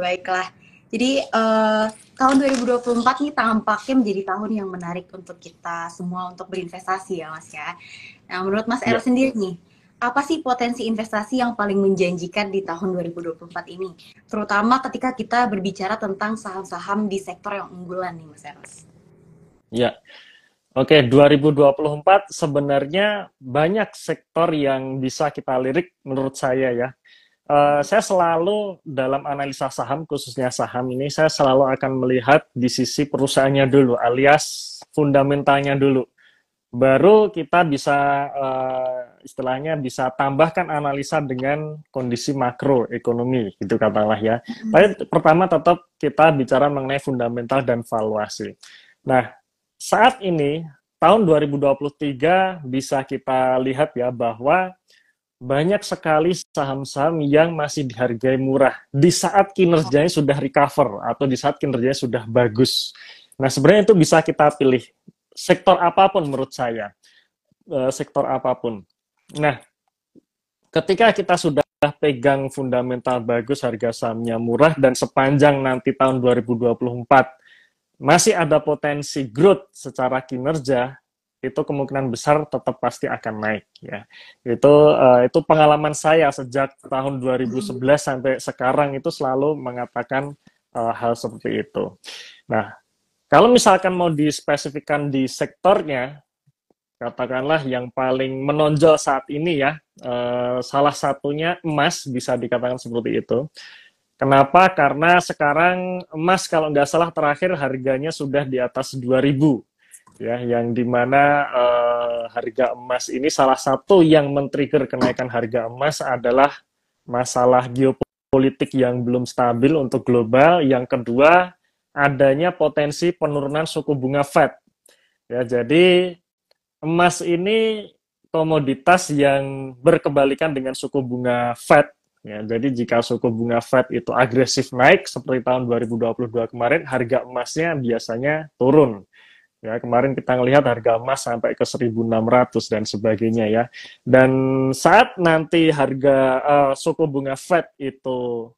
baiklah. Jadi uh, tahun 2024 nih tampaknya menjadi tahun yang menarik untuk kita semua untuk berinvestasi ya Mas ya. Nah, menurut Mas ya. sendiri nih, apa sih potensi investasi yang paling menjanjikan di tahun 2024 ini? Terutama ketika kita berbicara tentang saham-saham di sektor yang unggulan nih Mas Eros. Ya, oke 2024 sebenarnya banyak sektor yang bisa kita lirik menurut saya ya. Eh, saya selalu dalam analisa saham khususnya saham ini saya selalu akan melihat di sisi perusahaannya dulu alias fundamentalnya dulu baru kita bisa uh, istilahnya bisa tambahkan analisa dengan kondisi makro ekonomi, gitu katalah ya. Mm-hmm. Tapi pertama tetap kita bicara mengenai fundamental dan valuasi. Nah, saat ini tahun 2023 bisa kita lihat ya bahwa banyak sekali saham-saham yang masih dihargai murah di saat kinerjanya sudah recover atau di saat kinerjanya sudah bagus. Nah, sebenarnya itu bisa kita pilih sektor apapun menurut saya. Eh, sektor apapun. Nah, ketika kita sudah pegang fundamental bagus, harga sahamnya murah dan sepanjang nanti tahun 2024 masih ada potensi growth secara kinerja, itu kemungkinan besar tetap pasti akan naik ya itu uh, itu pengalaman saya sejak tahun 2011 sampai sekarang itu selalu mengatakan uh, hal seperti itu nah kalau misalkan mau dispesifikkan di sektornya katakanlah yang paling menonjol saat ini ya uh, salah satunya emas bisa dikatakan seperti itu Kenapa? Karena sekarang emas kalau nggak salah terakhir harganya sudah di atas 2000 ya yang dimana uh, eh, harga emas ini salah satu yang men-trigger kenaikan harga emas adalah masalah geopolitik yang belum stabil untuk global yang kedua adanya potensi penurunan suku bunga Fed ya jadi emas ini komoditas yang berkebalikan dengan suku bunga Fed Ya, jadi jika suku bunga Fed itu agresif naik seperti tahun 2022 kemarin, harga emasnya biasanya turun. Ya, kemarin kita melihat harga emas sampai ke 1.600 dan sebagainya ya. Dan saat nanti harga uh, suku bunga Fed itu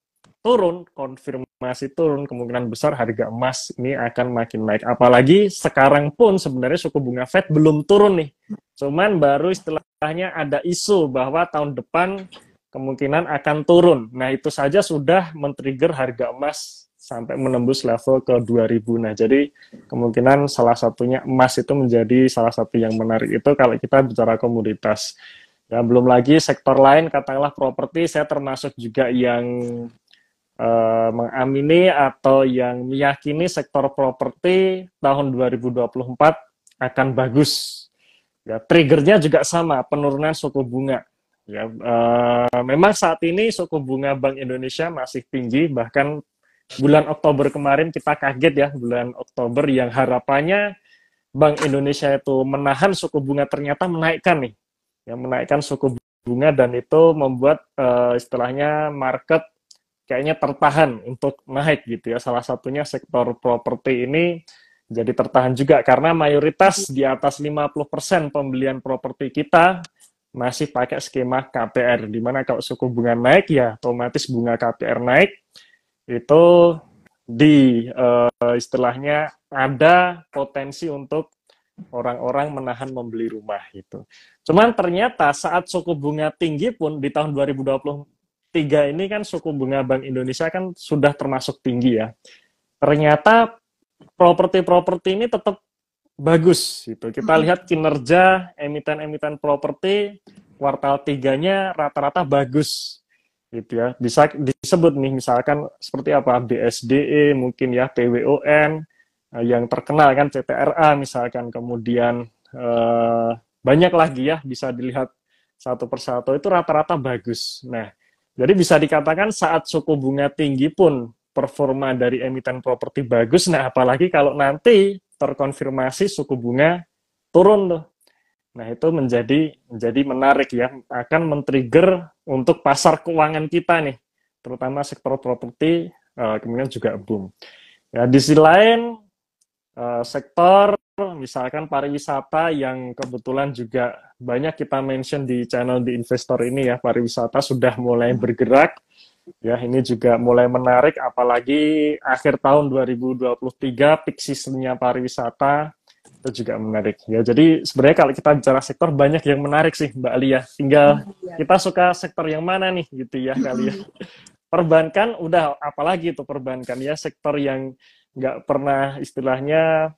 turun, konfirmasi turun, kemungkinan besar harga emas ini akan makin naik. Apalagi sekarang pun sebenarnya suku bunga Fed belum turun nih. Cuman baru setelahnya ada isu bahwa tahun depan kemungkinan akan turun. Nah, itu saja sudah men-trigger harga emas sampai menembus level ke 2000. Nah, jadi kemungkinan salah satunya emas itu menjadi salah satu yang menarik itu kalau kita bicara komoditas. Ya, belum lagi sektor lain katakanlah properti saya termasuk juga yang eh, mengamini atau yang meyakini sektor properti tahun 2024 akan bagus. Ya, triggernya juga sama, penurunan suku bunga. Ya, uh, memang saat ini suku bunga Bank Indonesia masih tinggi, bahkan bulan Oktober kemarin kita kaget ya bulan Oktober yang harapannya Bank Indonesia itu menahan suku bunga ternyata menaikkan nih yang menaikkan suku bunga dan itu membuat uh, istilahnya market kayaknya tertahan untuk naik gitu ya salah satunya sektor properti ini jadi tertahan juga karena mayoritas di atas 50% pembelian properti kita masih pakai skema KPR di mana kalau suku bunga naik ya otomatis bunga KPR naik itu di uh, istilahnya ada potensi untuk orang-orang menahan membeli rumah itu. Cuman ternyata saat suku bunga tinggi pun di tahun 2023 ini kan suku bunga Bank Indonesia kan sudah termasuk tinggi ya. Ternyata properti-properti ini tetap bagus gitu. Kita lihat kinerja emiten-emiten properti kuartal tiganya rata-rata bagus gitu ya. Bisa disebut nih misalkan seperti apa BSDE mungkin ya PWON eh, yang terkenal kan CTRA misalkan kemudian eh, banyak lagi ya bisa dilihat satu persatu itu rata-rata bagus. Nah, jadi bisa dikatakan saat suku bunga tinggi pun performa dari emiten properti bagus. Nah, apalagi kalau nanti terkonfirmasi suku bunga turun tuh Nah, itu menjadi menjadi menarik ya, akan men-trigger untuk pasar keuangan kita nih, terutama sektor properti eh, kemudian juga boom. Ya, di sisi lain eh, sektor misalkan pariwisata yang kebetulan juga banyak kita mention di channel di investor ini ya, pariwisata sudah mulai bergerak. Ya, ini juga mulai menarik apalagi akhir tahun 2023 peak season pariwisata itu juga menarik ya jadi sebenarnya kalau kita bicara sektor banyak yang menarik sih Mbak Alia tinggal hmm, iya. kita suka sektor yang mana nih gitu ya kali ya hmm. perbankan udah apalagi itu perbankan ya sektor yang nggak pernah istilahnya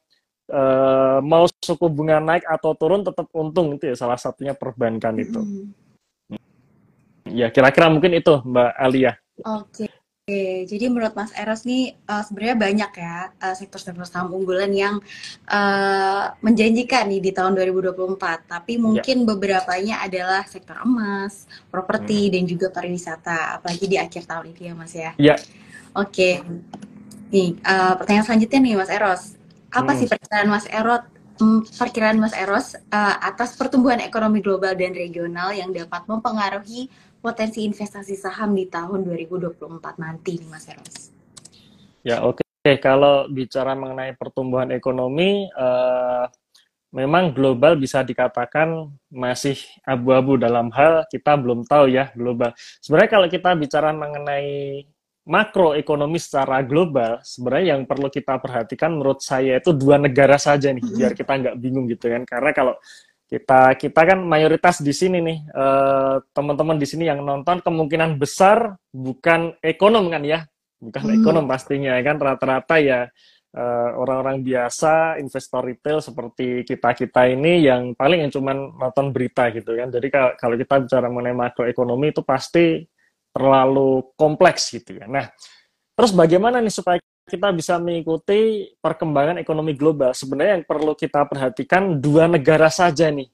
Uh, mau suku bunga naik atau turun tetap untung itu ya salah satunya perbankan itu hmm. ya kira-kira mungkin itu Mbak Alia oke okay. Oke, jadi menurut Mas Eros nih uh, sebenarnya banyak ya uh, eh, sektor-sektor saham unggulan yang uh, menjanjikan nih di tahun 2024. Tapi ya. mungkin ya. beberapanya adalah sektor emas, properti, hmm. dan juga pariwisata. Apalagi di akhir tahun ini ya Mas ya. Iya. Oke. Nih, uh, pertanyaan selanjutnya nih Mas Eros. Apa hmm. sih perkiraan Mas Eros mm, perkiraan Mas Eros uh, atas pertumbuhan ekonomi global dan regional yang dapat mempengaruhi potensi investasi saham di tahun 2024 nanti nih Mas Eros? Ya oke, okay. kalau bicara mengenai pertumbuhan ekonomi, uh, memang global bisa dikatakan masih abu-abu dalam hal kita belum tahu ya global. Sebenarnya kalau kita bicara mengenai makroekonomi secara global, sebenarnya yang perlu kita perhatikan menurut saya itu dua negara saja nih, biar mm-hmm. kita nggak bingung gitu kan. Karena kalau kita kita kan mayoritas di sini nih eh, teman-teman di sini yang nonton kemungkinan besar bukan ekonom kan ya bukan hmm. ekonom pastinya ya kan rata-rata ya eh, orang-orang biasa investor retail seperti kita kita ini yang paling yang cuma nonton berita gitu kan jadi kalau kita bicara mengenai makroekonomi itu pasti terlalu kompleks gitu ya nah terus bagaimana nih supaya kita bisa mengikuti perkembangan ekonomi global. Sebenarnya yang perlu kita perhatikan dua negara saja nih.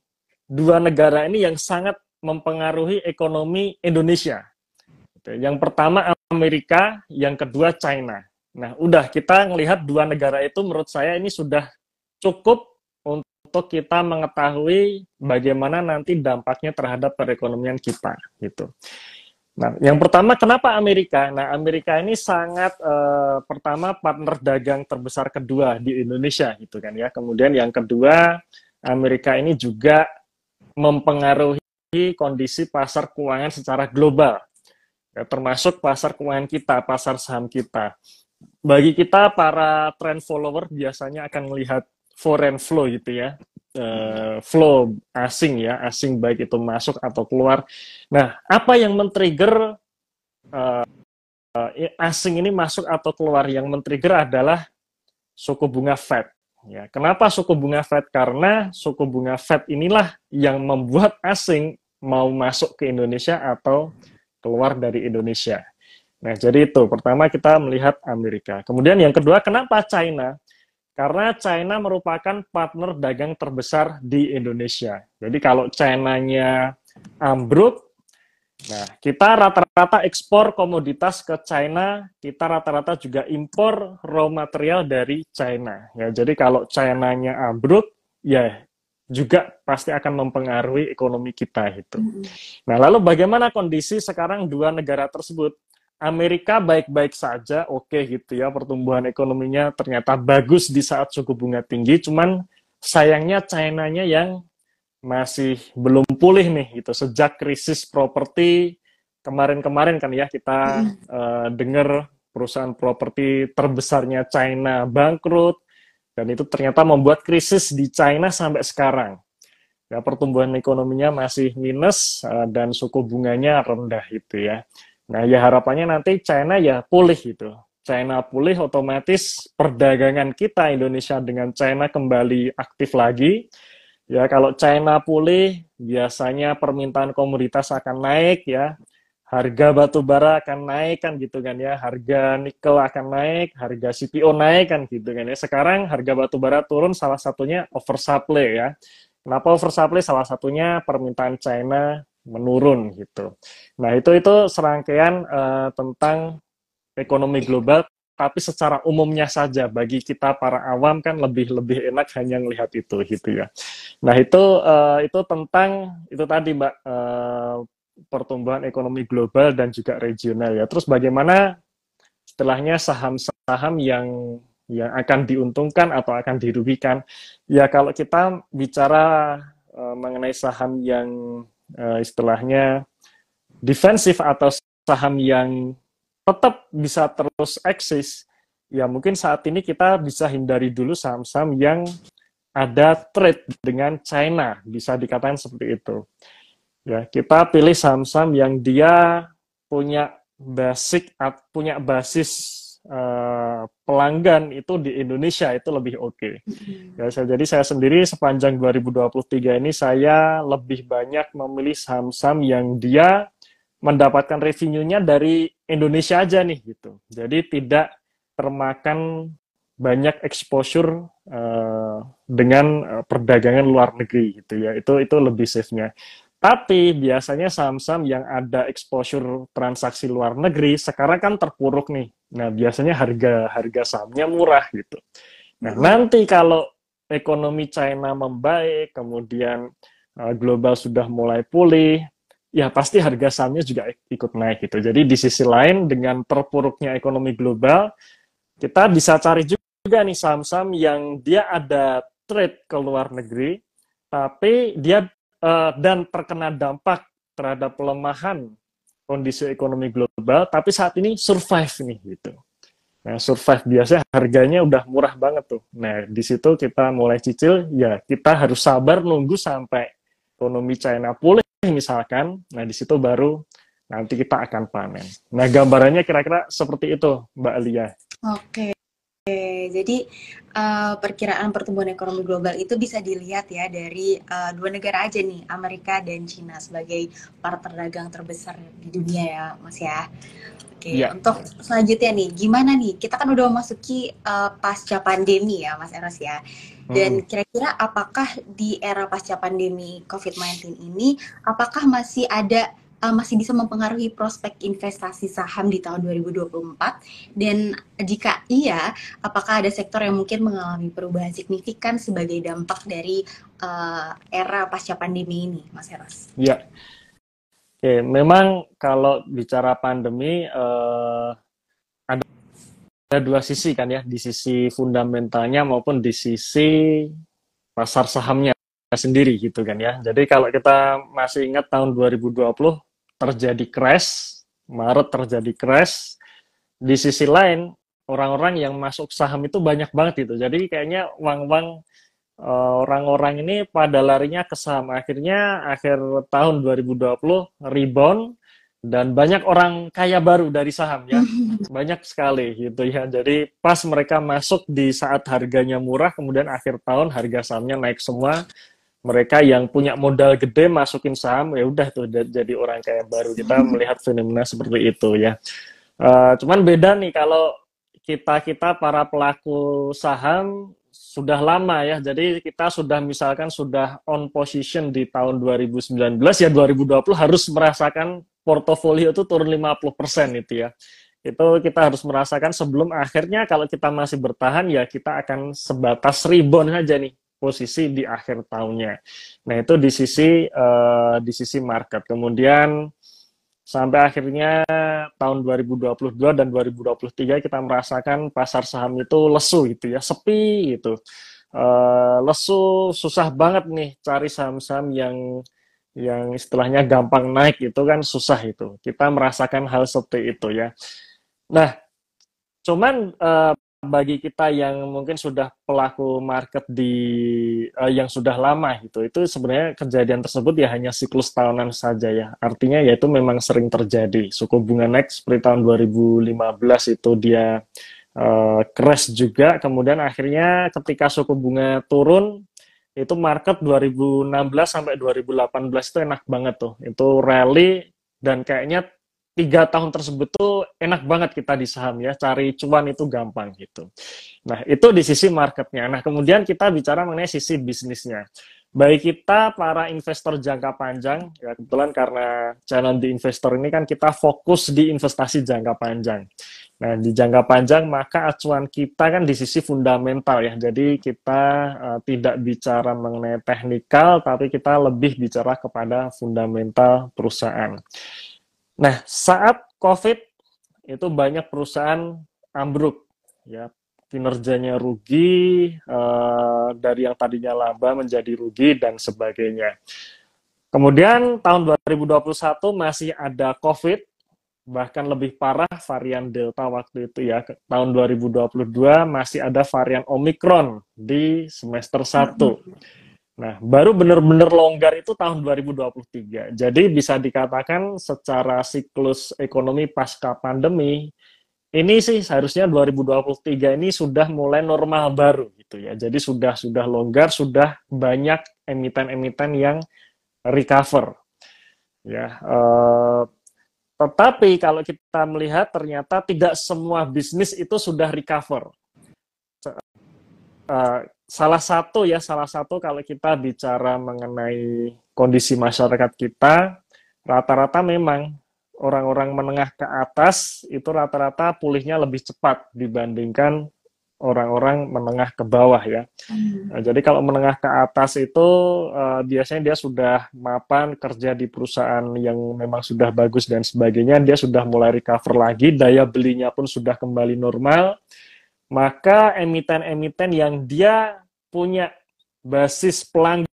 Dua negara ini yang sangat mempengaruhi ekonomi Indonesia. Yang pertama Amerika, yang kedua China. Nah, udah kita melihat dua negara itu menurut saya ini sudah cukup untuk kita mengetahui bagaimana nanti dampaknya terhadap perekonomian kita gitu. Nah, yang pertama kenapa Amerika? Nah, Amerika ini sangat eh, pertama partner dagang terbesar kedua di Indonesia gitu kan ya. Kemudian yang kedua, Amerika ini juga mempengaruhi kondisi pasar keuangan secara global. Ya, termasuk pasar keuangan kita, pasar saham kita. Bagi kita para trend follower biasanya akan melihat foreign flow gitu ya uh, flow asing ya, asing baik itu masuk atau keluar. Nah, apa yang men-trigger uh, asing ini masuk atau keluar? Yang men-trigger adalah suku bunga Fed. Ya, kenapa suku bunga Fed? Karena suku bunga Fed inilah yang membuat asing mau masuk ke Indonesia atau keluar dari Indonesia. Nah, jadi itu. Pertama kita melihat Amerika. Kemudian yang kedua, kenapa China? Karena China merupakan partner dagang terbesar di Indonesia. Jadi kalau China-nya ambruk, nah kita rata-rata ekspor komoditas ke China, kita rata-rata juga impor raw material dari China. Ya, jadi kalau China-nya ambruk, ya juga pasti akan mempengaruhi ekonomi kita itu. Nah, lalu bagaimana kondisi sekarang dua negara tersebut? Amerika baik-baik saja, oke okay gitu ya, pertumbuhan ekonominya ternyata bagus di saat suku bunga tinggi, cuman sayangnya China-nya yang masih belum pulih nih gitu sejak krisis properti kemarin-kemarin kan ya kita hmm. uh, dengar perusahaan properti terbesarnya China bangkrut dan itu ternyata membuat krisis di China sampai sekarang. Ya pertumbuhan ekonominya masih minus uh, dan suku bunganya rendah gitu ya. Nah, ya harapannya nanti China ya pulih gitu. China pulih otomatis perdagangan kita Indonesia dengan China kembali aktif lagi. Ya, kalau China pulih, biasanya permintaan komoditas akan naik ya. Harga batu bara akan naik kan gitu kan ya. Harga nikel akan naik, harga CPO naik kan gitu kan ya. Sekarang harga batu bara turun salah satunya oversupply ya. Kenapa oversupply? Salah satunya permintaan China menurun gitu. Nah itu itu serangkaian uh, tentang ekonomi global, tapi secara umumnya saja bagi kita para awam kan lebih lebih enak hanya melihat itu gitu ya. Nah itu uh, itu tentang itu tadi mbak uh, pertumbuhan ekonomi global dan juga regional ya. Terus bagaimana setelahnya saham-saham yang yang akan diuntungkan atau akan dirugikan. Ya kalau kita bicara mengenai saham yang uh, istilahnya defensif atau saham yang tetap bisa terus eksis, ya mungkin saat ini kita bisa hindari dulu saham-saham yang ada trade dengan China, bisa dikatakan seperti itu. Ya, kita pilih saham-saham yang dia punya basic punya basis uh, pelanggan itu di Indonesia itu lebih oke. Okay. Mm-hmm. Ya, jadi saya sendiri sepanjang 2023 ini saya lebih banyak memilih saham-saham yang dia mendapatkan revenue-nya dari Indonesia aja nih gitu. Jadi tidak termakan banyak exposure uh, dengan uh, perdagangan luar negeri gitu ya. Itu itu lebih safe-nya. Tapi biasanya saham-saham yang ada exposure transaksi luar negeri sekarang kan terpuruk nih. Nah, biasanya harga harga sahamnya murah gitu. Nah, hmm. nanti kalau ekonomi China membaik, kemudian uh, global sudah mulai pulih, ya pasti harga sahamnya juga ikut naik gitu. Jadi di sisi lain dengan terpuruknya ekonomi global, kita bisa cari juga nih saham-saham yang dia ada trade ke luar negeri, tapi dia Eh, dan terkena dampak terhadap pelemahan kondisi ekonomi global, tapi saat ini survive nih gitu. Nah, survive biasanya harganya udah murah banget tuh. Nah, di situ kita mulai cicil, ya kita harus sabar nunggu sampai ekonomi China pulih misalkan. Nah, di situ baru nanti kita akan panen. Nah, gambarannya kira-kira seperti itu, Mbak Alia. Oke jadi uh, perkiraan pertumbuhan ekonomi global itu bisa dilihat ya dari uh, dua negara aja nih, Amerika dan China sebagai para dagang terbesar di dunia ya, Mas ya. Oke, ya. untuk selanjutnya nih, gimana nih? Kita kan udah memasuki uh, pasca pandemi ya, Mas Eros ya. Dan hmm. kira-kira hmm. apakah di era pasca pandemi COVID-19 ini, apakah masih ada uh, masih bisa mempengaruhi prospek investasi saham di tahun 2024? Dan jika iya, apakah ada sektor yang mungkin mengalami perubahan signifikan sebagai dampak dari uh, era pasca pandemi ini, Mas Heras? Ya, Oke, memang kalau bicara pandemi uh, ada dua sisi kan ya, di sisi fundamentalnya maupun di sisi pasar sahamnya sendiri gitu kan ya. Jadi kalau kita masih ingat tahun 2020 terjadi crash, Maret terjadi crash. Di sisi lain, orang-orang yang masuk saham itu banyak banget itu. Jadi kayaknya uang-uang eh, orang-orang ini pada larinya ke saham. Akhirnya akhir tahun 2020 rebound dan banyak orang kaya baru dari saham ya. Banyak sekali gitu ya. Jadi pas mereka masuk di saat harganya murah kemudian akhir tahun harga sahamnya naik semua mereka yang punya modal gede masukin saham ya udah tuh jadi orang kaya baru kita melihat fenomena seperti itu ya uh, cuman beda nih kalau kita kita para pelaku saham sudah lama ya jadi kita sudah misalkan sudah on position di tahun 2019 ya 2020 harus merasakan portofolio itu turun 50% itu ya itu kita harus merasakan sebelum akhirnya kalau kita masih bertahan ya kita akan sebatas rebound saja nih posisi di akhir tahunnya. Nah itu di sisi uh, di sisi market. Kemudian sampai akhirnya tahun 2022 dan 2023 kita merasakan pasar saham itu lesu gitu ya, sepi gitu. Uh, lesu susah banget nih cari saham-saham yang yang istilahnya gampang naik itu kan susah itu. Kita merasakan hal seperti itu ya. Nah, cuman uh, bagi kita yang mungkin sudah pelaku market di uh, yang sudah lama gitu itu sebenarnya kejadian tersebut ya hanya siklus tahunan saja ya artinya yaitu memang sering terjadi suku bunga naik seperti tahun 2015 itu dia uh, crash juga kemudian akhirnya ketika suku bunga turun itu market 2016 sampai 2018 itu enak banget tuh itu rally dan kayaknya tiga tahun tersebut tuh enak banget kita di saham ya, cari cuan itu gampang gitu. Nah, itu di sisi marketnya. Nah, kemudian kita bicara mengenai sisi bisnisnya. Baik kita para investor jangka panjang, ya kebetulan karena channel di investor ini kan kita fokus di investasi jangka panjang. Nah, di jangka panjang maka acuan kita kan di sisi fundamental ya. Jadi kita uh, tidak bicara mengenai teknikal tapi kita lebih bicara kepada fundamental perusahaan. Nah, saat COVID itu banyak perusahaan ambruk, ya kinerjanya rugi eh, dari yang tadinya laba menjadi rugi dan sebagainya. Kemudian tahun 2021 masih ada COVID, bahkan lebih parah varian Delta waktu itu ya. Tahun 2022 masih ada varian Omicron di semester 1. Nah, baru benar-benar longgar itu tahun 2023. Jadi bisa dikatakan secara siklus ekonomi pasca pandemi ini sih seharusnya 2023 ini sudah mulai normal baru gitu ya. Jadi sudah sudah longgar, sudah banyak emiten-emiten yang recover. Ya, eh, tetapi kalau kita melihat ternyata tidak semua bisnis itu sudah recover. Uh, salah satu ya salah satu kalau kita bicara mengenai kondisi masyarakat kita rata-rata memang orang-orang menengah ke atas itu rata-rata pulihnya lebih cepat dibandingkan orang-orang menengah ke bawah ya. Hmm. Nah, jadi kalau menengah ke atas itu uh, biasanya dia sudah mapan kerja di perusahaan yang memang sudah bagus dan sebagainya, dia sudah mulai recover lagi, daya belinya pun sudah kembali normal maka emiten-emiten yang dia punya basis pelanggan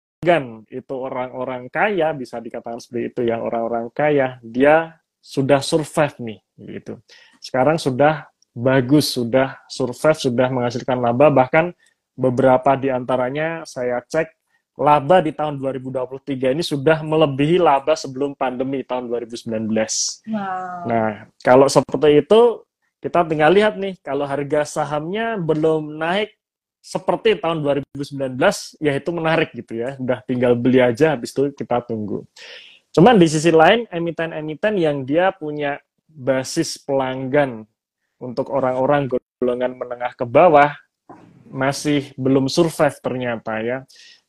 itu orang-orang kaya bisa dikatakan seperti itu yang orang-orang kaya dia sudah survive nih gitu sekarang sudah bagus sudah survive sudah menghasilkan laba bahkan beberapa di antaranya saya cek laba di tahun 2023 ini sudah melebihi laba sebelum pandemi tahun 2019. Wow. Nah, kalau seperti itu kita tinggal lihat nih, kalau harga sahamnya belum naik seperti tahun 2019, ya itu menarik gitu ya. Udah tinggal beli aja, habis itu kita tunggu. Cuman di sisi lain, emiten-emiten yang dia punya basis pelanggan untuk orang-orang golongan menengah ke bawah masih belum survive ternyata ya.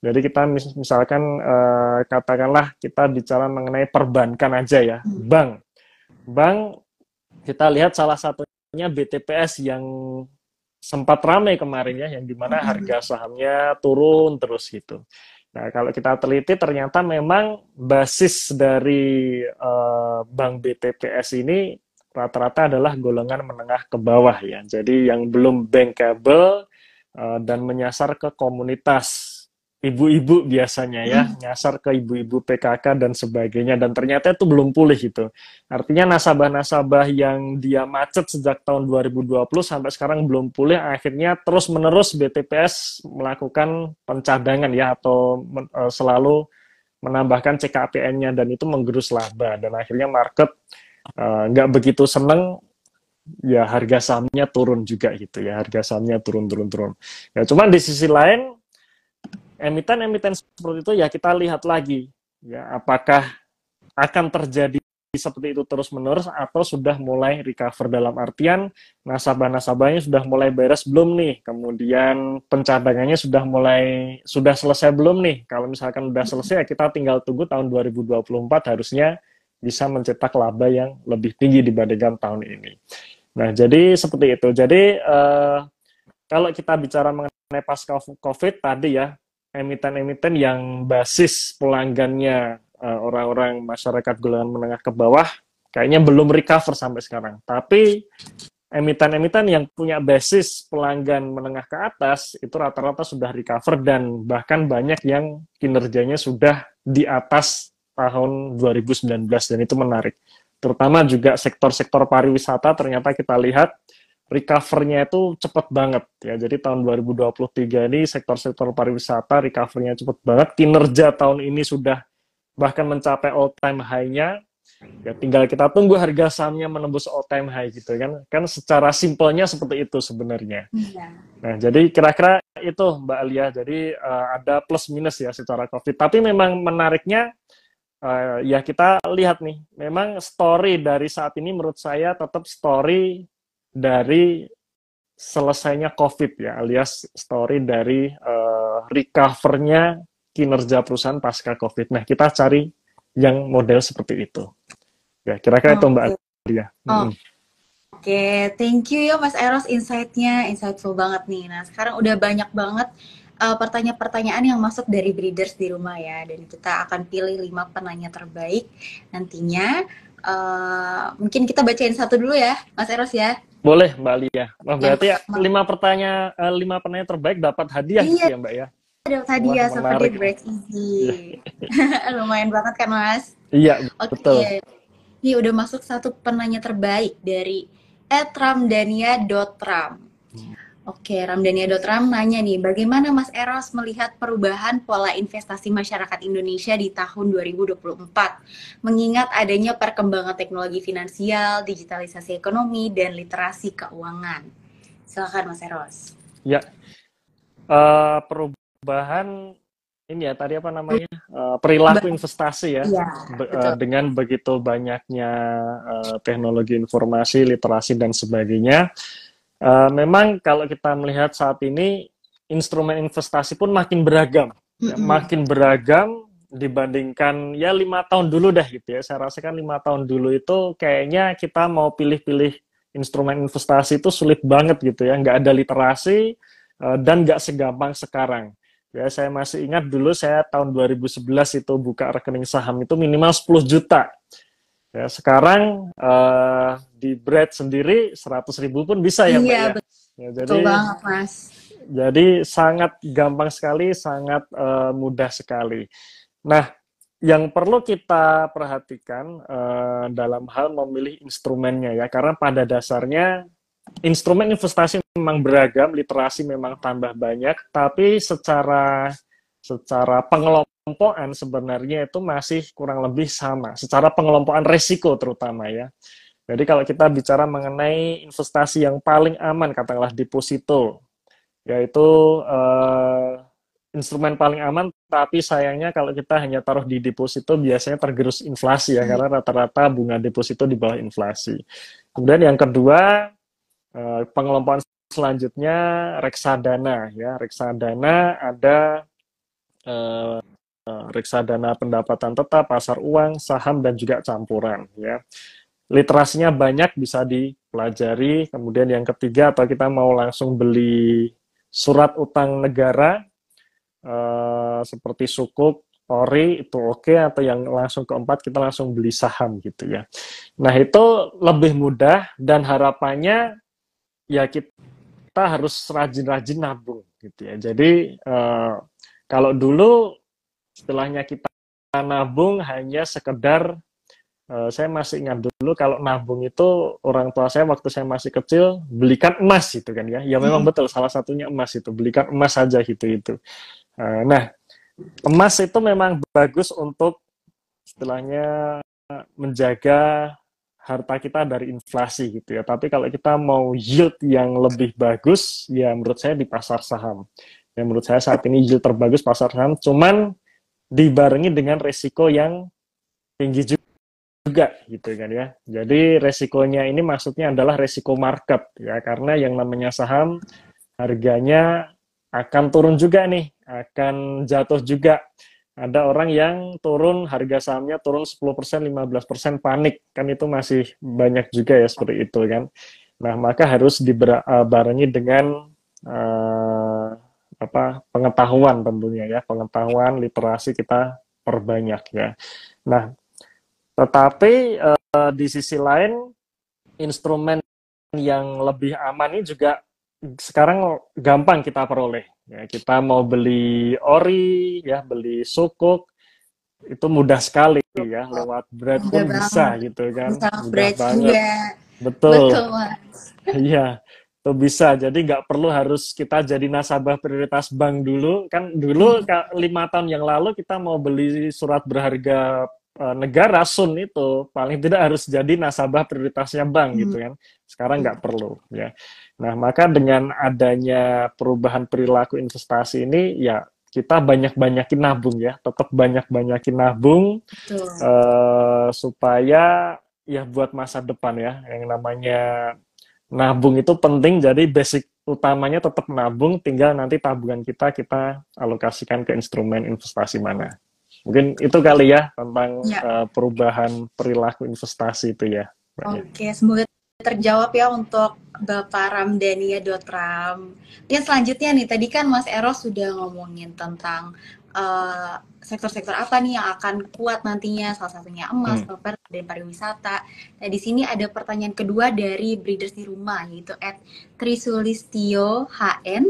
Jadi kita misalkan eh, katakanlah kita bicara mengenai perbankan aja ya, hmm. bank. Bank kita lihat salah satu BTPS yang sempat ramai kemarin ya, yang dimana harga sahamnya turun terus gitu. Nah, kalau kita teliti ternyata memang basis dari uh, bank BTPS ini rata-rata adalah golongan menengah ke bawah ya. Jadi yang belum bankable uh, dan menyasar ke komunitas ibu-ibu biasanya ya hmm. nyasar ke ibu-ibu PKK dan sebagainya dan ternyata itu belum pulih gitu. Artinya nasabah-nasabah yang dia macet sejak tahun 2020 sampai sekarang belum pulih akhirnya terus-menerus BTPS melakukan pencadangan ya atau men e, selalu menambahkan CKPN-nya dan itu menggerus laba dan akhirnya market e, nggak uh, begitu seneng ya harga sahamnya turun juga gitu ya harga sahamnya turun turun turun ya cuman di sisi lain emiten-emiten seperti itu ya kita lihat lagi ya apakah akan terjadi seperti itu terus menerus atau sudah mulai recover dalam artian nasabah-nasabahnya sudah mulai beres belum nih kemudian pencadangannya sudah mulai sudah selesai belum nih kalau misalkan sudah selesai ya kita tinggal tunggu tahun 2024 harusnya bisa mencetak laba yang lebih tinggi dibandingkan tahun ini nah jadi seperti itu jadi uh, kalau kita bicara mengenai pasca COVID tadi ya emiten-emiten yang basis pelanggannya eh, orang-orang masyarakat golongan menengah ke bawah kayaknya belum recover sampai sekarang. Tapi emiten-emiten yang punya basis pelanggan menengah ke atas itu rata-rata sudah recover dan bahkan banyak yang kinerjanya sudah di atas tahun 2019 dan itu menarik. Terutama juga sektor-sektor pariwisata ternyata kita lihat recovernya itu cepet banget ya. Jadi tahun 2023 ini sektor-sektor pariwisata recovernya cepet banget. Kinerja tahun ini sudah bahkan mencapai all time high-nya. Ya tinggal kita tunggu harga sahamnya menembus all time high gitu kan. Kan secara simpelnya seperti itu sebenarnya. Iya. Nah, jadi kira-kira itu Mbak Alia. Jadi uh, ada plus minus ya secara Covid. Tapi memang menariknya uh, ya kita lihat nih, memang story dari saat ini menurut saya tetap story dari selesainya COVID ya, alias story dari uh, recovernya kinerja perusahaan pasca COVID. Nah, kita cari yang model seperti itu. Ya, kira-kira oh, itu Mbak Adria. Oh. Hmm. Oke, oh, okay, thank you ya Mas Eros insight-nya, insightful banget nih. Nah, sekarang udah banyak banget uh, pertanyaan-pertanyaan yang masuk dari breeders di rumah ya. Dan kita akan pilih lima penanya terbaik nantinya. Uh, mungkin kita bacain satu dulu ya, Mas Eros ya. Boleh Mbak Lia. Nah, iya. berarti ya, lima pertanyaan eh, lima pertanyaan terbaik dapat hadiah iya. Sih, gitu ya Mbak ya. Dapat hadiah Wah, seperti break easy. Iya. Lumayan banget kan Mas? Iya, Oke, betul. Ini udah masuk satu penanya terbaik dari etramdania.ram. Hmm. Oke, Ramdhania.ram nanya nih, bagaimana Mas Eros melihat perubahan pola investasi masyarakat Indonesia di tahun 2024? Mengingat adanya perkembangan teknologi finansial, digitalisasi ekonomi, dan literasi keuangan. Silahkan Mas Eros. Ya, uh, perubahan ini ya tadi apa namanya uh, perilaku investasi ya, ya Be, uh, dengan begitu banyaknya uh, teknologi informasi, literasi dan sebagainya. Uh, Uh, memang kalau kita melihat saat ini instrumen investasi pun makin beragam, mm-hmm. makin beragam dibandingkan ya lima tahun dulu dah gitu ya. Saya rasakan lima tahun dulu itu kayaknya kita mau pilih-pilih instrumen investasi itu sulit banget gitu ya, nggak ada literasi uh, dan nggak segampang sekarang. Ya, saya masih ingat dulu saya tahun 2011 itu buka rekening saham itu minimal 10 juta Ya, sekarang uh, di bread sendiri 100 ribu pun bisa ya, Mbak iya, ya? Betul. ya jadi, betul banget, Mas. Jadi sangat gampang sekali, sangat uh, mudah sekali. Nah, yang perlu kita perhatikan uh, dalam hal memilih instrumennya ya, karena pada dasarnya instrumen investasi memang beragam, literasi memang tambah banyak, tapi secara secara pengelompokan sebenarnya itu masih kurang lebih sama, secara pengelompokan resiko terutama ya. Jadi kalau kita bicara mengenai investasi yang paling aman, katakanlah deposito, yaitu eh, instrumen paling aman, tapi sayangnya kalau kita hanya taruh di deposito biasanya tergerus inflasi ya, hmm. karena rata-rata bunga deposito di bawah inflasi. Kemudian yang kedua, eh, pengelompokan selanjutnya reksadana ya reksadana ada Eh, eh, reksadana pendapatan tetap, pasar uang, saham dan juga campuran ya. Literasinya banyak bisa dipelajari. Kemudian yang ketiga atau kita mau langsung beli surat utang negara eh, seperti sukuk, ori itu oke okay, atau yang langsung keempat kita langsung beli saham gitu ya. Nah, itu lebih mudah dan harapannya ya kita harus rajin-rajin nabung gitu ya. Jadi eh, kalau dulu setelahnya kita nabung hanya sekedar uh, saya masih ingat dulu kalau nabung itu orang tua saya waktu saya masih kecil belikan emas itu kan ya. Ya hmm. memang hmm. betul salah satunya emas itu belikan emas saja gitu itu. Uh, nah, emas itu memang bagus untuk setelahnya menjaga harta kita dari inflasi gitu ya. Tapi kalau kita mau yield yang lebih bagus, ya menurut saya di pasar saham. Ya, menurut saya saat ini yield terbagus pasar saham, cuman dibarengi dengan resiko yang tinggi juga gitu kan ya. Jadi resikonya ini maksudnya adalah resiko market ya karena yang namanya saham harganya akan turun juga nih, akan jatuh juga. Ada orang yang turun harga sahamnya turun 10%, 15% panik. Kan itu masih banyak juga ya seperti itu kan. Nah, maka harus dibarengi eh, dengan uh, apa pengetahuan tentunya ya pengetahuan literasi kita perbanyak ya. Nah, tetapi uh, di sisi lain instrumen yang lebih aman ini juga sekarang gampang kita peroleh. Ya, kita mau beli ori, ya beli sukuk, itu mudah sekali ya lewat bread pun bisa gitu kan. Bisa mudah banget. Juga. Betul. Betul. Iya. Oh, bisa jadi nggak perlu harus kita jadi nasabah prioritas bank dulu kan dulu hmm. lima tahun yang lalu kita mau beli surat berharga e, negara sun itu paling tidak harus jadi nasabah prioritasnya bank gitu hmm. kan sekarang nggak perlu ya nah maka dengan adanya perubahan perilaku investasi ini ya kita banyak-banyakin nabung ya tetap banyak-banyakin nabung Betul. uh, supaya ya buat masa depan ya yang namanya nabung itu penting jadi basic utamanya tetap nabung tinggal nanti tabungan kita kita alokasikan ke instrumen investasi mana mungkin itu kali ya tentang ya. Uh, perubahan perilaku investasi itu ya oke okay, semoga terjawab ya untuk Bapak Ramdania ya, Dotram. Yang selanjutnya nih, tadi kan Mas Eros sudah ngomongin tentang Eh, sektor-sektor uh, apa nih yang akan kuat nantinya salah satunya emas, hmm. properti dan pariwisata. Nah di sini ada pertanyaan kedua dari breeders di rumah yaitu at Trisulistio HN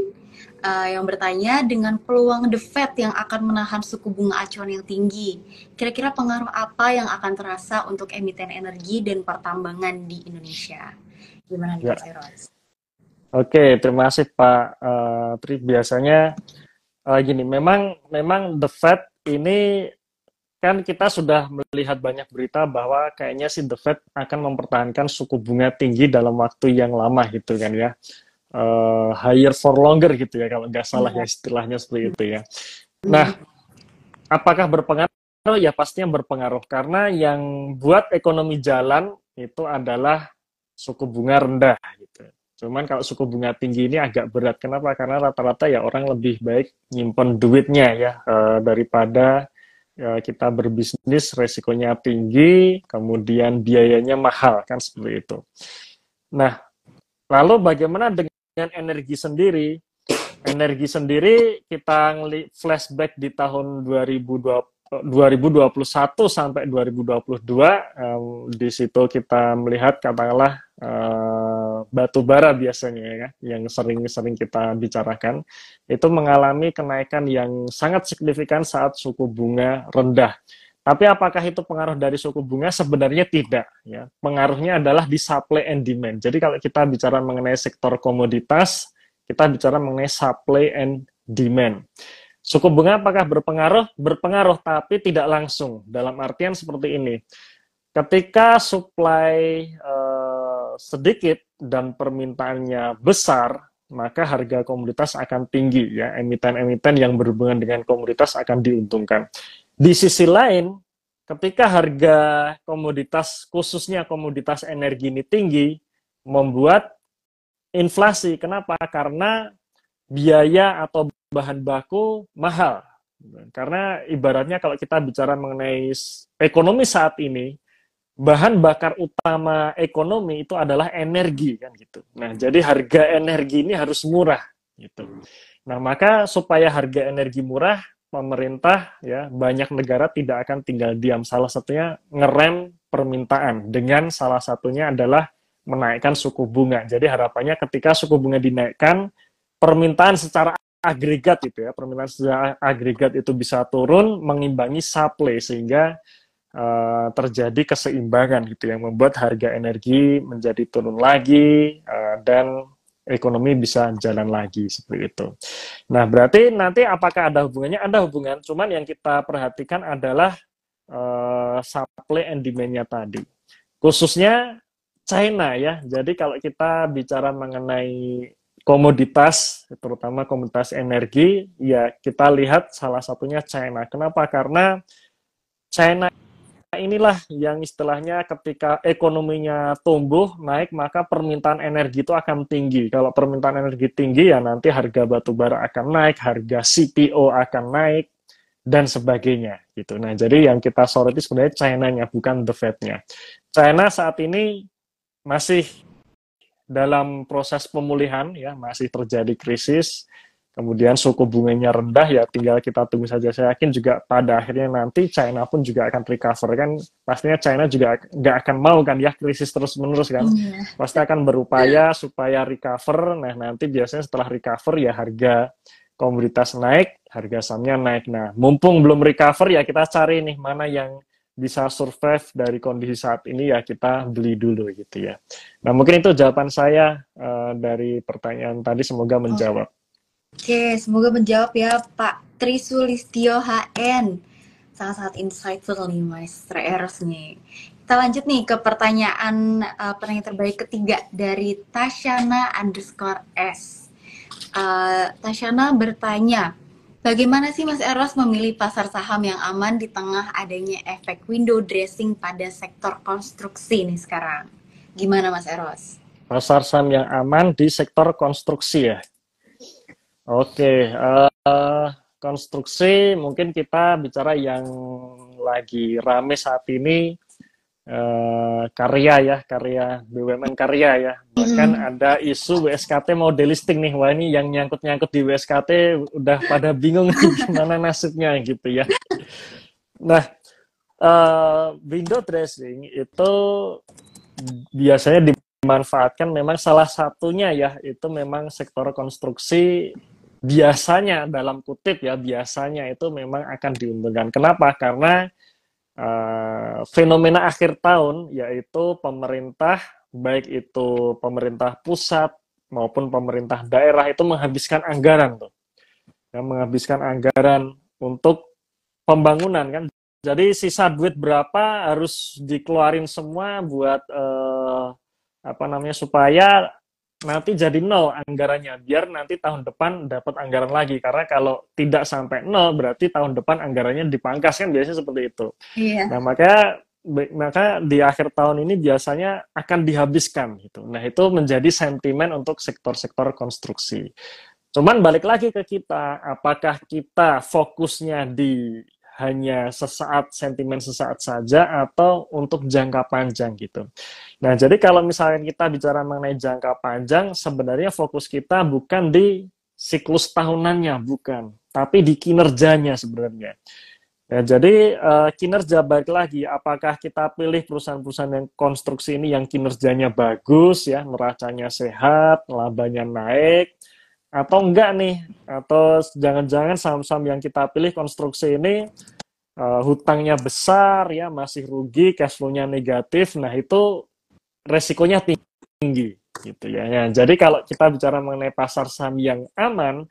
uh, eh, yang bertanya dengan peluang The Fed yang akan menahan suku bunga acuan yang tinggi, kira-kira pengaruh apa yang akan terasa untuk emiten energi dan pertambangan di Indonesia? Gimana nih Pak ya. Oke, terima kasih Pak uh, Tri. Biasanya uh, gini, memang memang the Fed ini kan kita sudah melihat banyak berita bahwa kayaknya si The Fed akan mempertahankan suku bunga tinggi dalam waktu yang lama gitu kan ya. Uh, higher for longer gitu ya kalau nggak salah iya. ya istilahnya seperti itu ya. Hmm. Nah, apakah berpengaruh? Ya pastinya berpengaruh karena yang buat ekonomi jalan itu adalah suku bunga rendah gitu. Cuman kalau suku bunga tinggi ini agak berat. Kenapa? Karena rata-rata ya orang lebih baik nyimpen duitnya ya e, daripada e, kita berbisnis resikonya tinggi, kemudian biayanya mahal kan seperti itu. Nah, lalu bagaimana dengan energi sendiri? Energi sendiri kita flashback di tahun 2020 2021 sampai 2022 um, di situ kita melihat katakanlah uh, batu bara biasanya ya yang sering-sering kita bicarakan itu mengalami kenaikan yang sangat signifikan saat suku bunga rendah. Tapi apakah itu pengaruh dari suku bunga? Sebenarnya tidak. Ya. Pengaruhnya adalah di supply and demand. Jadi kalau kita bicara mengenai sektor komoditas, kita bicara mengenai supply and demand. Suku bunga apakah berpengaruh? Berpengaruh, tapi tidak langsung. Dalam artian seperti ini, ketika supply uh, sedikit dan permintaannya besar, maka harga komoditas akan tinggi. Ya, emiten-emiten yang berhubungan dengan komoditas akan diuntungkan. Di sisi lain, ketika harga komoditas, khususnya komoditas energi ini tinggi, membuat inflasi. Kenapa? Karena biaya atau bahan baku mahal. Karena ibaratnya kalau kita bicara mengenai ekonomi saat ini, bahan bakar utama ekonomi itu adalah energi kan gitu. Nah, jadi harga energi ini harus murah gitu. Nah, maka supaya harga energi murah, pemerintah ya banyak negara tidak akan tinggal diam. Salah satunya ngerem permintaan dengan salah satunya adalah menaikkan suku bunga. Jadi harapannya ketika suku bunga dinaikkan, permintaan secara agregat itu ya permintaan secara agregat itu bisa turun mengimbangi supply sehingga uh, terjadi keseimbangan gitu yang membuat harga energi menjadi turun lagi uh, dan ekonomi bisa jalan lagi seperti itu. Nah berarti nanti apakah ada hubungannya? Ada hubungan, cuman yang kita perhatikan adalah uh, supply and demand-nya tadi. Khususnya China ya. Jadi kalau kita bicara mengenai komoditas, terutama komoditas energi, ya kita lihat salah satunya China. Kenapa? Karena China inilah yang istilahnya ketika ekonominya tumbuh, naik, maka permintaan energi itu akan tinggi. Kalau permintaan energi tinggi, ya nanti harga batu bara akan naik, harga CPO akan naik, dan sebagainya. gitu. Nah, jadi yang kita soroti sebenarnya China-nya, bukan The Fed-nya. China saat ini masih dalam proses pemulihan ya masih terjadi krisis kemudian suku bunganya rendah ya tinggal kita tunggu saja saya yakin juga pada akhirnya nanti China pun juga akan recover kan pastinya China juga nggak akan mau kan ya krisis terus menerus kan yeah. pasti akan berupaya supaya recover nah nanti biasanya setelah recover ya harga komoditas naik harga sahamnya naik nah mumpung belum recover ya kita cari nih mana yang bisa survive dari kondisi saat ini ya kita beli dulu gitu ya. Nah mungkin itu jawaban saya uh, dari pertanyaan tadi semoga menjawab. Oke, okay. semoga menjawab ya Pak Trisulistio HN. Sangat-sangat insightful nih Mas Eros nih. Kita lanjut nih ke pertanyaan uh, pertanyaan terbaik ketiga dari Tashana underscore S. Uh, eh, Tashana bertanya, Bagaimana sih Mas Eros memilih pasar saham yang aman di tengah adanya efek window dressing pada sektor konstruksi ini sekarang? Gimana Mas Eros? Pasar saham yang aman di sektor konstruksi ya. Oke, okay, uh, eh, konstruksi mungkin kita bicara yang lagi rame saat ini Eh, karya ya, karya BUMN karya ya. Bahkan mm. ada isu WSKT mau delisting nih. Wah ini yang nyangkut-nyangkut di WSKT udah pada bingung gimana nasibnya gitu ya. Nah, uh, window dressing itu biasanya dimanfaatkan memang salah satunya ya, itu memang sektor konstruksi biasanya dalam kutip ya biasanya itu memang akan diuntungkan. Kenapa? Karena uh, fenomena akhir tahun yaitu pemerintah baik itu pemerintah pusat maupun pemerintah daerah itu menghabiskan anggaran tuh yang menghabiskan anggaran untuk pembangunan kan jadi sisa duit berapa harus dikeluarin semua buat uh, apa namanya supaya nanti jadi nol anggarannya biar nanti tahun depan dapat anggaran lagi karena kalau tidak sampai nol berarti tahun depan anggarannya dipangkas kan biasanya seperti itu. Iya. Nah maka maka di akhir tahun ini biasanya akan dihabiskan gitu. Nah itu menjadi sentimen untuk sektor-sektor konstruksi. Cuman balik lagi ke kita, apakah kita fokusnya di hanya sesaat sentimen sesaat saja atau untuk jangka panjang gitu. Nah, jadi kalau misalnya kita bicara mengenai jangka panjang, sebenarnya fokus kita bukan di siklus tahunannya, bukan, tapi di kinerjanya sebenarnya. Ya, jadi uh, kinerja baik lagi, apakah kita pilih perusahaan-perusahaan yang konstruksi ini yang kinerjanya bagus, ya neracanya sehat, labanya naik, atau enggak nih atau jangan-jangan saham-saham yang kita pilih konstruksi ini uh, hutangnya besar ya masih rugi cash flow-nya negatif nah itu resikonya tinggi gitu ya ya jadi kalau kita bicara mengenai pasar saham yang aman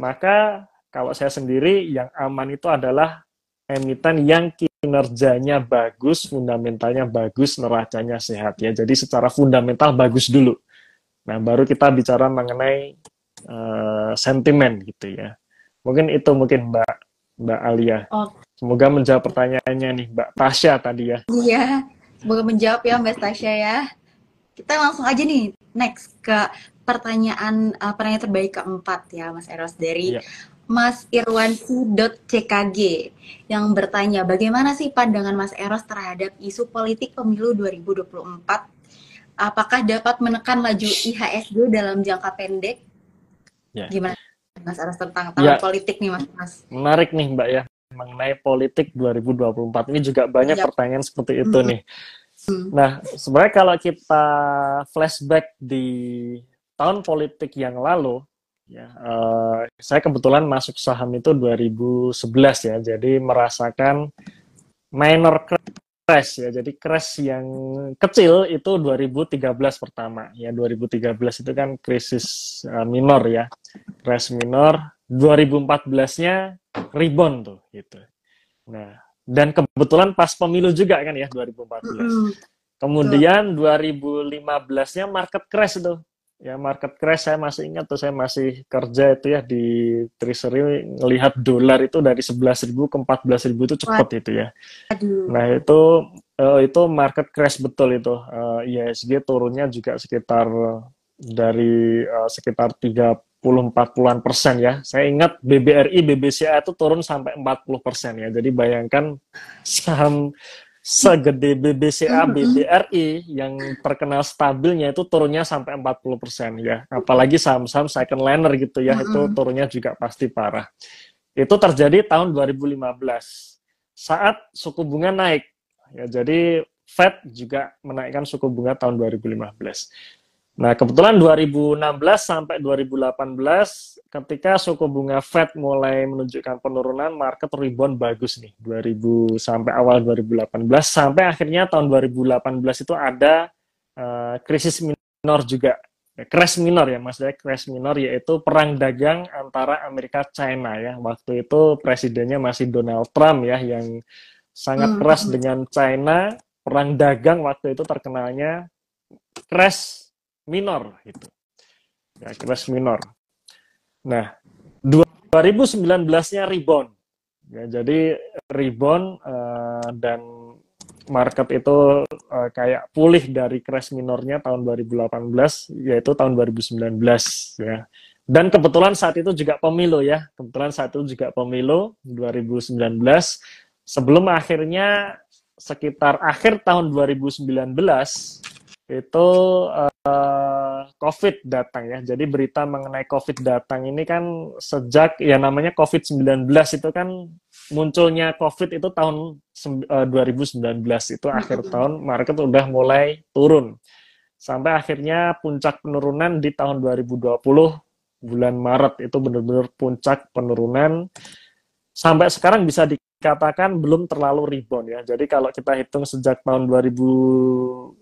maka kalau saya sendiri yang aman itu adalah emiten yang kinerjanya bagus fundamentalnya bagus neracanya sehat ya jadi secara fundamental bagus dulu nah baru kita bicara mengenai Eh, sentimen gitu ya. Mungkin itu mungkin Mbak Mbak Alia. Oh. Semoga menjawab pertanyaannya nih Mbak Tasya tadi ya. Iya, semoga menjawab ya Mbak Tasya ya. Kita langsung aja nih next ke pertanyaan uh, pertanyaan terbaik keempat ya Mas Eros dari iya. Mas ckg yang bertanya bagaimana sih pandangan Mas Eros terhadap isu politik pemilu 2024? Apakah dapat menekan laju IHSG dalam jangka pendek Ya. Gimana Mas Aras tentang tahun ya. politik nih Mas Mas? Menarik nih Mbak ya mengenai politik 2024 ini juga banyak ya. pertanyaan seperti itu hmm. nih. Hmm. Nah, sebenarnya kalau kita flashback di tahun politik yang lalu, ya uh, saya kebetulan masuk saham itu 2011 ya, jadi merasakan minor crash ya. Jadi crash yang kecil itu 2013 pertama ya. 2013 itu kan krisis uh, minor ya. Crash minor. 2014-nya rebound tuh gitu. Nah, dan kebetulan pas pemilu juga kan ya 2014. Kemudian 2015-nya market crash tuh ya market crash saya masih ingat tuh saya masih kerja itu ya di treasury ngelihat dolar itu dari 11.000 ke 14.000 itu cepet itu ya. Aduh. Nah, itu uh, itu market crash betul itu. Uh, eh, ISG turunnya juga sekitar dari uh, sekitar 30 40-an persen ya. Saya ingat BBRI, BBCA itu turun sampai 40 persen ya. Jadi bayangkan saham segede BBCA, BBRI yang terkenal stabilnya itu turunnya sampai 40% ya. Apalagi saham-saham second liner gitu ya, itu turunnya juga pasti parah. Itu terjadi tahun 2015 saat suku bunga naik. Ya, jadi Fed juga menaikkan suku bunga tahun 2015. Nah, kebetulan 2016 sampai 2018 ketika suku bunga Fed mulai menunjukkan penurunan, market rebound bagus nih. 2000 sampai awal 2018 sampai akhirnya tahun 2018 itu ada uh, krisis minor juga. Ya, crash minor ya, maksudnya crash minor yaitu perang dagang antara Amerika China ya. Waktu itu presidennya masih Donald Trump ya yang sangat hmm. keras dengan China. Perang dagang waktu itu terkenalnya crash minor itu Ya, kelas minor. Nah, 2019-nya rebound. Ya, jadi rebound uh, eh, dan market itu uh, kayak pulih dari crash minornya tahun 2018 yaitu tahun 2019 ya. Dan kebetulan saat itu juga pemilu ya. Kebetulan saat itu juga pemilu 2019 sebelum akhirnya sekitar akhir tahun 2019 itu uh, COVID datang ya. Jadi berita mengenai COVID datang ini kan sejak ya namanya COVID-19 itu kan munculnya COVID itu tahun 2019 eh, itu hmm. akhir tahun market udah mulai turun. Sampai akhirnya puncak penurunan di tahun 2020 bulan Maret itu benar-benar puncak penurunan sampai sekarang bisa di dikatakan belum terlalu rebound ya. Jadi kalau kita hitung sejak tahun 2020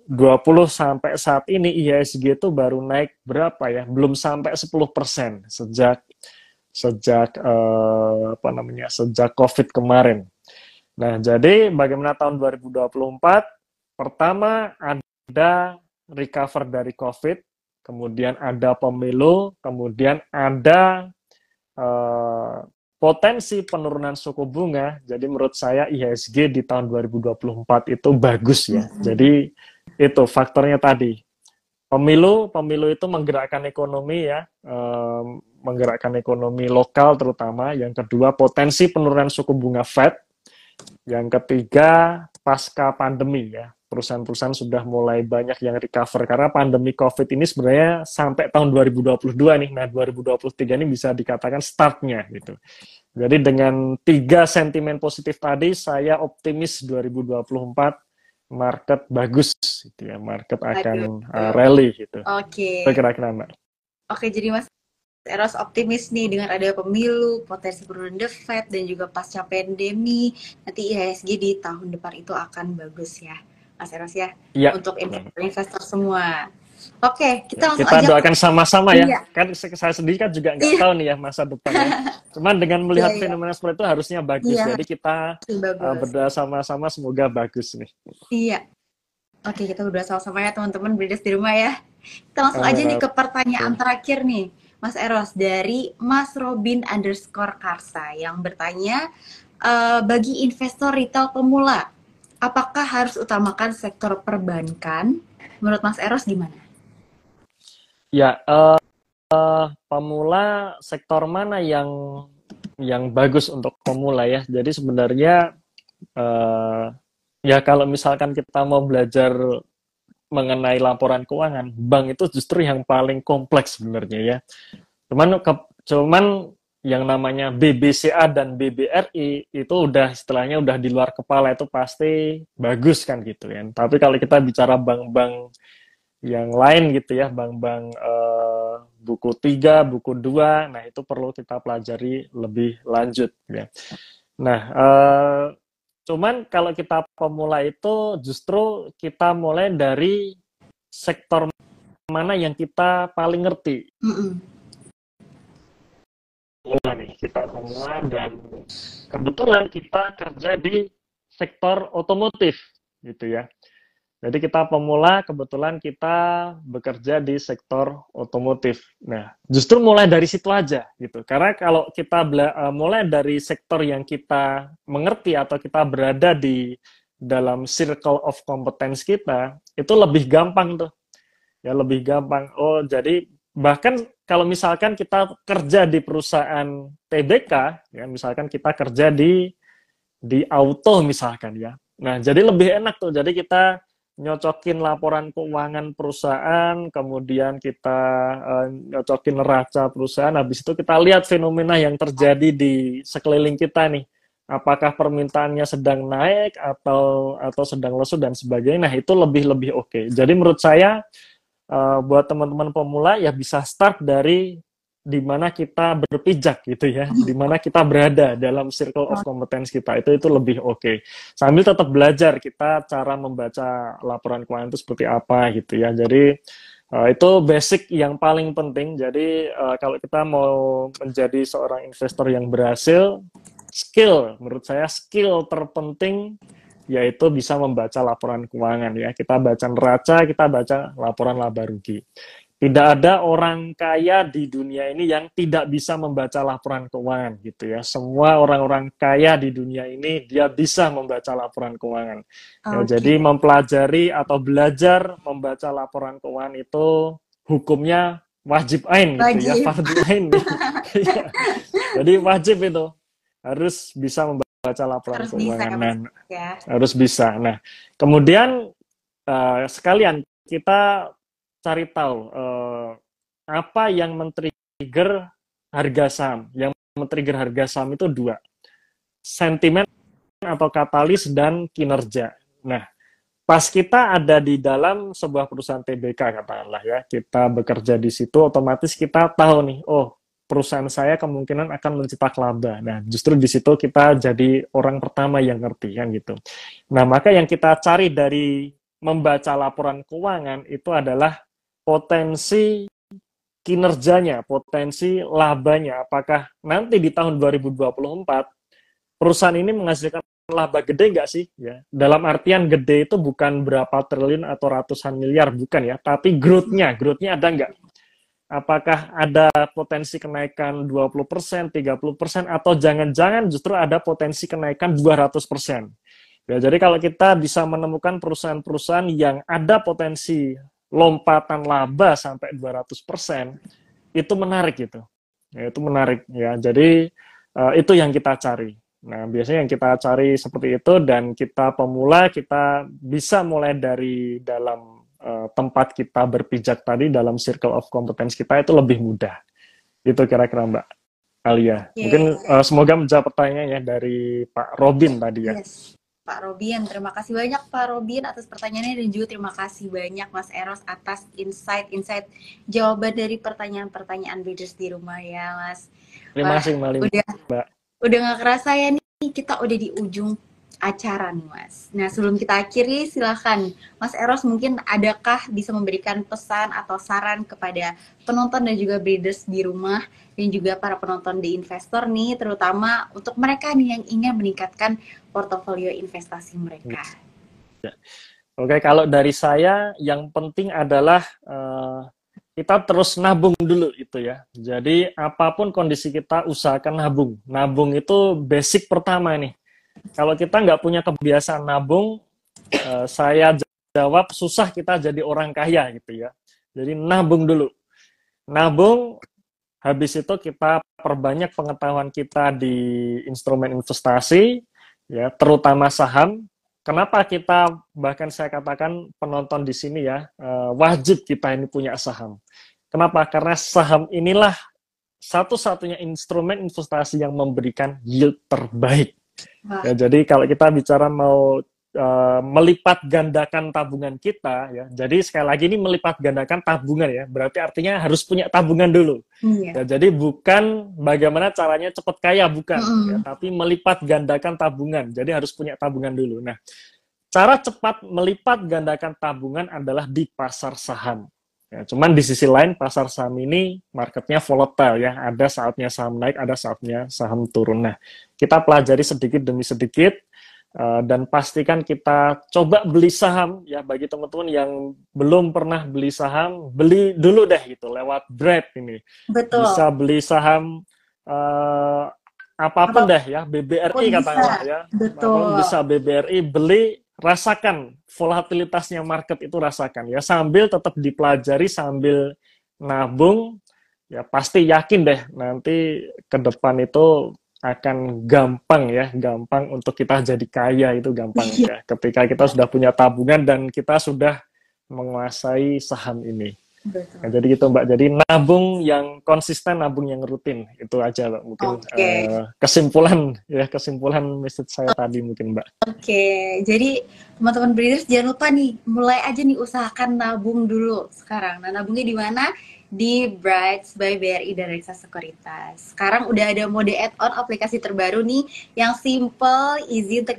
sampai saat ini IHSG e itu baru naik berapa ya? Belum sampai 10% persen sejak sejak eh, apa namanya? sejak Covid kemarin. Nah, jadi bagaimana tahun 2024? Pertama ada recover dari Covid, kemudian ada pemilu, kemudian ada eh, potensi penurunan suku bunga. Jadi menurut saya IHSG di tahun 2024 itu bagus ya. Jadi itu faktornya tadi. Pemilu, pemilu itu menggerakkan ekonomi ya, menggerakkan ekonomi lokal terutama. Yang kedua potensi penurunan suku bunga Fed. Yang ketiga pasca pandemi ya perusahaan-perusahaan sudah mulai banyak yang recover karena pandemi COVID ini sebenarnya sampai tahun 2022 nih. Nah, 2023 ini bisa dikatakan startnya gitu. Jadi dengan tiga sentimen positif tadi, saya optimis 2024 market bagus gitu ya, market akan uh, rally gitu. Oke. Okay. Kira-kira Mbak. Oke, jadi Mas Eros optimis nih dengan ada pemilu, potensi penurunan The Fed, dan juga pasca pandemi, nanti IHSG di tahun depan itu akan bagus ya. Mas Eros ya, ya. untuk investor semua. Oke, kita langsung kita aja. doakan sama-sama ya. Iya. Kan saya sendiri kan juga nggak iya. tahu nih ya masa depan. Ya. Cuman dengan melihat iya, iya, fenomena seperti itu harusnya bagus. Iya. Jadi kita Uh, berdoa sama-sama semoga bagus nih. Iya. Oke, kita berdoa sama-sama ya teman-teman berdes di rumah ya. Kita langsung uh, aja nih ke pertanyaan okay. terakhir nih. Mas Eros dari Mas Robin underscore Karsa yang bertanya uh, bagi investor retail pemula apakah harus utamakan sektor perbankan? Menurut Mas Eros gimana? Ya, uh, uh, pemula sektor mana yang yang bagus untuk pemula ya? Jadi sebenarnya uh, ya kalau misalkan kita mau belajar mengenai laporan keuangan, bank itu justru yang paling kompleks sebenarnya ya. Cuman ke, cuman yang namanya BBCA dan BBRI itu udah istilahnya udah di luar kepala itu pasti bagus kan gitu ya. Tapi kalau kita bicara bank-bank yang lain gitu ya, bank-bank eh, buku 3, buku 2, nah itu perlu kita pelajari lebih lanjut gitu ya. Nah, eh, cuman kalau kita pemula itu justru kita mulai dari sektor mana yang kita paling ngerti. Mm -mm kita semua dan kebetulan kita kerja di sektor otomotif gitu ya. Jadi kita pemula kebetulan kita bekerja di sektor otomotif. Nah, justru mulai dari situ aja gitu. Karena kalau kita e, mulai dari sektor yang kita mengerti atau kita berada di dalam circle of competence kita, itu lebih gampang tuh. Ya lebih gampang. Oh, jadi bahkan kalau misalkan kita kerja di perusahaan TBK, ya, misalkan kita kerja di di auto misalkan ya. Nah, jadi lebih enak tuh. Jadi kita nyocokin laporan keuangan perusahaan, kemudian kita uh, nyocokin neraca perusahaan, habis itu kita lihat fenomena yang terjadi di sekeliling kita nih. Apakah permintaannya sedang naik atau atau sedang lesu dan sebagainya. Nah, itu lebih-lebih oke. Okay. Jadi menurut saya uh, buat teman-teman pemula ya bisa start dari di mana kita berpijak gitu ya, hmm. di mana kita berada dalam circle of competence kita itu itu lebih oke. Okay. Sambil tetap belajar kita cara membaca laporan keuangan itu seperti apa gitu ya. Jadi uh, itu basic yang paling penting. Jadi uh, kalau kita mau menjadi seorang investor yang berhasil, skill menurut saya skill terpenting yaitu bisa membaca laporan keuangan ya. Kita baca neraca, kita baca laporan laba rugi. Tidak ada orang kaya di dunia ini yang tidak bisa membaca laporan keuangan gitu ya. Semua orang-orang kaya di dunia ini dia bisa membaca laporan keuangan. Okay. Ya, jadi mempelajari atau belajar membaca laporan keuangan itu hukumnya wajib ain gitu ya, wajib. ya, fardu ya. Jadi wajib itu harus bisa membaca baca laporan harus keuangan. Bisa, nah, ya. Harus bisa. Nah, kemudian uh, sekalian kita cari tahu uh, apa yang men-trigger harga saham. Yang men-trigger harga saham itu dua. Sentimen atau katalis dan kinerja. Nah, pas kita ada di dalam sebuah perusahaan TBK katakanlah ya, kita bekerja di situ otomatis kita tahu nih, oh perusahaan saya kemungkinan akan mencetak laba. Nah, justru di situ kita jadi orang pertama yang ngerti kan gitu. Nah, maka yang kita cari dari membaca laporan keuangan itu adalah potensi kinerjanya, potensi labanya. Apakah nanti di tahun 2024 perusahaan ini menghasilkan laba gede nggak sih? Ya, dalam artian gede itu bukan berapa triliun atau ratusan miliar, bukan ya, tapi growth-nya, growth-nya ada nggak? Apakah ada potensi kenaikan 20%, 30%, atau jangan-jangan justru ada potensi kenaikan 200%. Ya, jadi kalau kita bisa menemukan perusahaan-perusahaan yang ada potensi lompatan laba sampai 200%, itu menarik gitu. Ya, itu menarik ya. Jadi uh, itu yang kita cari. Nah, biasanya yang kita cari seperti itu dan kita pemula kita bisa mulai dari dalam uh, tempat kita berpijak tadi dalam circle of competence kita itu lebih mudah. Itu kira-kira Mbak Alia. Yeah. Mungkin uh, semoga menjawab pertanyaannya dari Pak Robin tadi ya. Yes. Pak Robin, terima kasih banyak Pak Robin atas pertanyaannya dan juga terima kasih banyak Mas Eros atas insight-insight jawaban dari pertanyaan-pertanyaan readers di rumah ya Mas. Terima kasih Mbak Udah, udah gak kerasa ya nih kita udah di ujung acara nih Mas. Nah sebelum kita akhiri silahkan Mas Eros mungkin adakah bisa memberikan pesan atau saran kepada penonton dan juga breeders di rumah dan juga para penonton di investor nih terutama untuk mereka nih yang ingin meningkatkan portofolio investasi mereka. Oke kalau dari saya yang penting adalah uh, kita terus nabung dulu itu ya. Jadi apapun kondisi kita usahakan nabung. Nabung itu basic pertama nih. Kalau kita nggak punya kebiasaan nabung, eh, saya jawab susah kita jadi orang kaya gitu ya. Jadi nabung dulu. Nabung, habis itu kita perbanyak pengetahuan kita di instrumen investasi, ya terutama saham. Kenapa kita bahkan saya katakan penonton di sini ya eh, wajib kita ini punya saham. Kenapa? Karena saham inilah satu-satunya instrumen investasi yang memberikan yield terbaik. Ya, jadi kalau kita bicara mau uh, melipat gandakan tabungan kita, ya, jadi sekali lagi ini melipat gandakan tabungan ya, berarti artinya harus punya tabungan dulu. Yeah. Ya, jadi bukan bagaimana caranya cepat kaya bukan, mm. ya, tapi melipat gandakan tabungan. Jadi harus punya tabungan dulu. Nah, cara cepat melipat gandakan tabungan adalah di pasar saham. Ya, cuman di sisi lain pasar saham ini marketnya volatile ya, ada saatnya saham naik, ada saatnya saham turun. Nah, kita pelajari sedikit demi sedikit eh, dan pastikan kita coba beli saham ya bagi teman-teman yang belum pernah beli saham, beli dulu deh gitu lewat Grab ini. Betul. Bisa beli saham uh, apapun Apa, deh ya BBRI katanya ya. Betul. Apapun bisa BBRI beli rasakan volatilitasnya market itu rasakan ya sambil tetap dipelajari sambil nabung ya pasti yakin deh nanti ke depan itu akan gampang ya gampang untuk kita jadi kaya itu gampang iya. ya ketika kita sudah punya tabungan dan kita sudah menguasai saham ini Betul. Nah, jadi gitu Mbak. Jadi nabung yang konsisten, nabung yang rutin itu aja Mbak. Mungkin okay. uh, eh, kesimpulan ya kesimpulan message saya oh. tadi mungkin Mbak. Oke, okay. jadi teman-teman breeders jangan lupa nih mulai aja nih usahakan nabung dulu sekarang. Nah nabungnya di mana? di Brights by BRI dan Reksa Sekuritas. Sekarang udah ada mode add-on aplikasi terbaru nih yang simple, easy untuk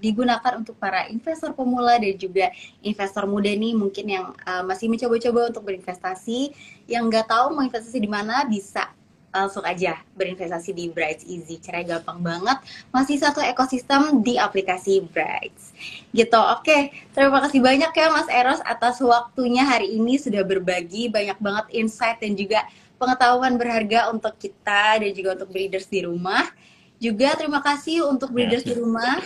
digunakan untuk para investor pemula dan juga investor muda nih mungkin yang uh, masih mencoba-coba untuk berinvestasi, yang nggak tahu mau investasi di mana bisa langsung aja berinvestasi di Brights Easy. Cara gampang banget, masih satu ekosistem di aplikasi Brights. Gitu, oke. Okay. Terima kasih banyak ya Mas Eros atas waktunya hari ini sudah berbagi banyak banget insight dan juga pengetahuan berharga untuk kita dan juga untuk breeders di rumah. Juga terima kasih untuk breeders di ya. rumah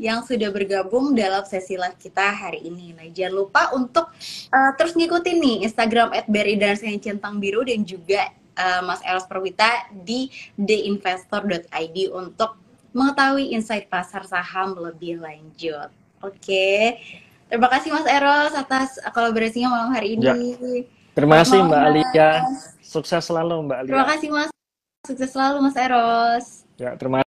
yang sudah bergabung dalam sesi live kita hari ini. Nah, jangan lupa untuk uh, terus ngikutin nih Instagram @berry dan Centang Biru dan juga uh, Mas Eros Perwita di theinvestor.id untuk mengetahui insight pasar saham lebih lanjut. Oke. Okay. Terima kasih Mas Eros atas kolaborasinya malam hari ini. Ya. Terima kasih Mbak Alia. Sukses selalu Mbak Alia. Terima kasih Mas. Sukses selalu Mas Eros. Ya, terima kasih.